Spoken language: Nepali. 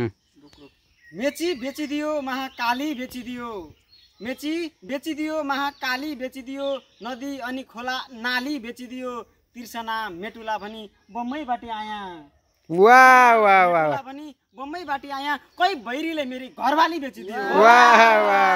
मेची बेचिदियो महाकाली बेचिदियो मेची बेचिदियो महाकाली बेचिदियो नदी अनि खोला नाली बेचिदियो तिर्सना मेटुला भनी बाटी आया वा वा वा भनी बाटी आया भैरीले मेरी घरवाली बेचिदियो वा वा